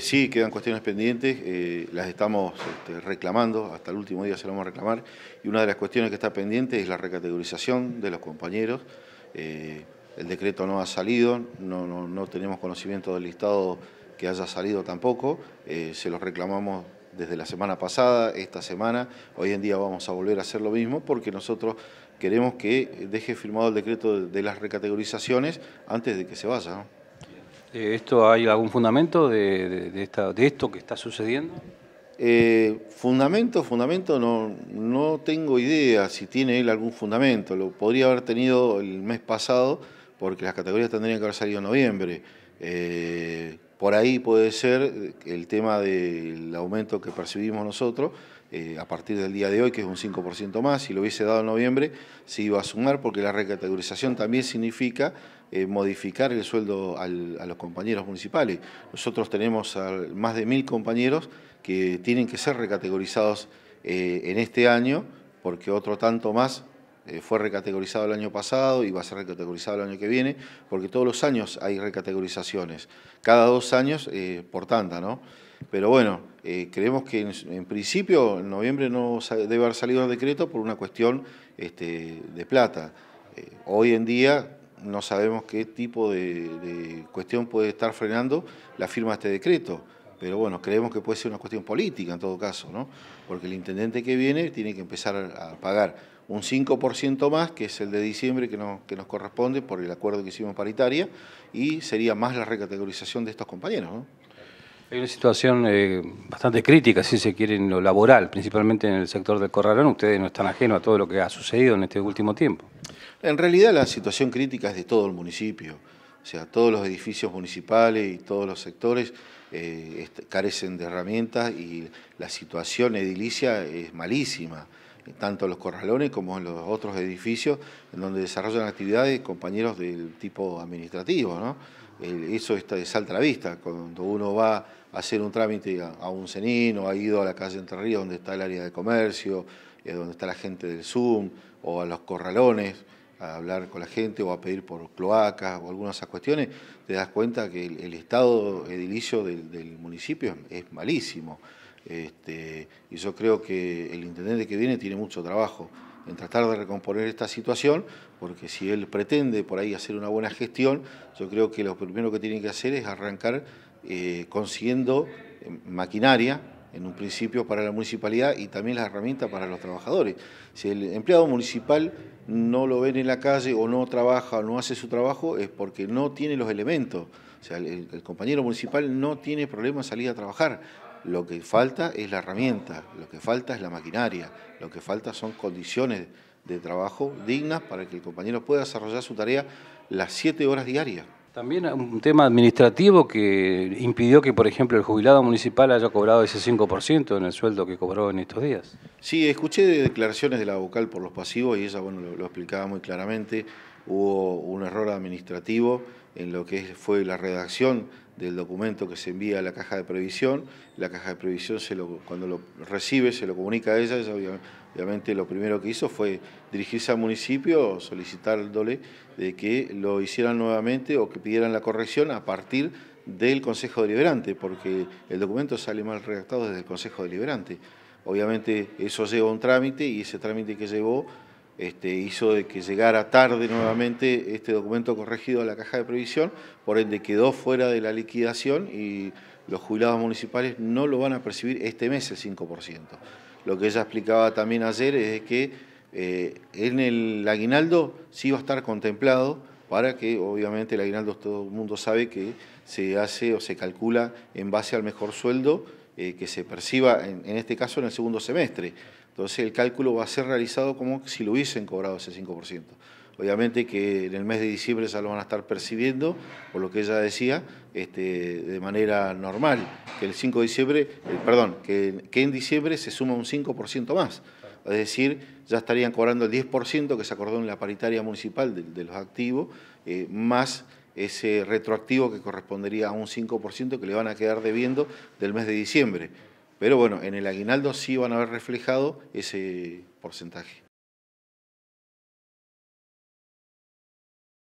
Sí, quedan cuestiones pendientes, eh, las estamos este, reclamando, hasta el último día se las vamos a reclamar, y una de las cuestiones que está pendiente es la recategorización de los compañeros. Eh, el decreto no ha salido, no, no, tenemos conocimiento del listado que haya salido tampoco, eh, se los reclamamos desde la semana pasada, esta semana, hoy en día vamos a volver a hacer lo mismo porque nosotros queremos que deje firmado el decreto de, las recategorizaciones antes de que se vaya. ¿no? Eh, ¿Esto hay algún fundamento de, esto que está sucediendo? Eh, fundamento, fundamento, no, no tengo idea si tiene él algún fundamento. Lo podría haber tenido el mes pasado porque las categorías tendrían que haber salido en noviembre. Eh, por ahí puede ser eh, el tema del aumento que percibimos nosotros eh, a partir del día de hoy, que es un 5% más. Si lo hubiese dado en noviembre, se iba a sumar porque la recategorización también significa eh, modificar el sueldo a los compañeros municipales. Nosotros tenemos más de mil compañeros que tienen que ser recategorizados en este año porque otro tanto más eh, fue recategorizado el año pasado y va a ser recategorizado el año que viene, porque todos los años hay recategorizaciones, cada dos años eh, por tanta. ¿no? Pero bueno, eh, creemos que en, principio en noviembre no debe haber salido el decreto por una cuestión este, de plata. hoy en día no sabemos qué tipo de, de cuestión puede estar frenando la firma de este decreto pero bueno, creemos que puede ser una cuestión política en todo caso, ¿no? porque el intendente que viene tiene que empezar a pagar un 5% más, que es el de diciembre que nos, que nos corresponde por el acuerdo que hicimos paritaria, y sería más la recategorización de estos compañeros. ¿no? Hay una situación eh, bastante crítica, si se quiere, en lo laboral, principalmente en el sector del Corralón. Ustedes no están ajenos a todo lo que ha sucedido en este último tiempo. En realidad la situación crítica es de todo el municipio. O sea, todos los edificios municipales y todos los sectores eh, carecen de herramientas y la situación edilicia es malísima, tanto en los corralones como en los otros edificios en donde desarrollan actividades compañeros del tipo administrativo. eso está, salta a la vista. Cuando uno va a hacer un trámite a, un cenino, ha ido a la calle Entre Ríos, donde está el área de comercio, eh, donde está la gente del Zoom, o a los corralones, a hablar con la gente o a pedir por cloacas o algunas de esas cuestiones, te das cuenta que el, estado edilicio del, municipio es, malísimo. Este, y yo creo que el intendente que viene tiene mucho trabajo en tratar de recomponer esta situación, porque si él pretende por ahí hacer una buena gestión, yo creo que lo primero que tiene que hacer es arrancar eh, consiguiendo eh, maquinaria en un principio para la municipalidad y también las herramientas para los trabajadores. Si el empleado municipal no lo ven en la calle o no trabaja o no hace su trabajo es porque no tiene los elementos. O sea, el, el compañero municipal no tiene problema salir a trabajar. Lo que falta es la herramienta, lo que falta es la maquinaria, lo que falta son condiciones de trabajo dignas para que el compañero pueda desarrollar su tarea las siete horas diarias. También un tema administrativo que impidió que, por ejemplo, el jubilado municipal haya cobrado ese 5% en el sueldo que cobró en estos días. Sí, escuché declaraciones de la vocal por los pasivos y ella bueno, lo explicaba muy claramente hubo un error administrativo en lo que fue la redacción del documento que se envía a la caja de previsión. La caja de previsión, cuando lo recibe, se lo comunica a ella. obviamente lo primero que hizo fue dirigirse al municipio solicitándole de que lo hicieran nuevamente o que pidieran la corrección a partir del Consejo Deliberante, porque el documento sale mal redactado desde el Consejo Deliberante. Obviamente eso lleva un trámite y ese trámite que llevó este, hizo de que llegara tarde nuevamente este documento corregido a la caja de previsión, por ende quedó fuera de la liquidación y los jubilados municipales no lo van a percibir este mes el 5%. Lo que ella explicaba también ayer es que eh, en el aguinaldo sí va a estar contemplado para que obviamente el aguinaldo todo el mundo sabe que se hace o se calcula en base al mejor sueldo eh, que se perciba, en, este caso, en el segundo semestre. Entonces el cálculo va a ser realizado como si lo hubiesen cobrado ese 5%. Obviamente que en el mes de diciembre ya lo van a estar percibiendo, por lo que ella decía, este, de manera normal, que el 5 de diciembre, eh, perdón, que, que en diciembre se suma un 5% más. Es decir, ya estarían cobrando el 10% que se acordó en la paritaria municipal de, los activos, eh, más ese retroactivo que correspondería a un 5% que le van a quedar debiendo del mes de diciembre. Pero bueno, en el aguinaldo sí van a haber reflejado ese porcentaje.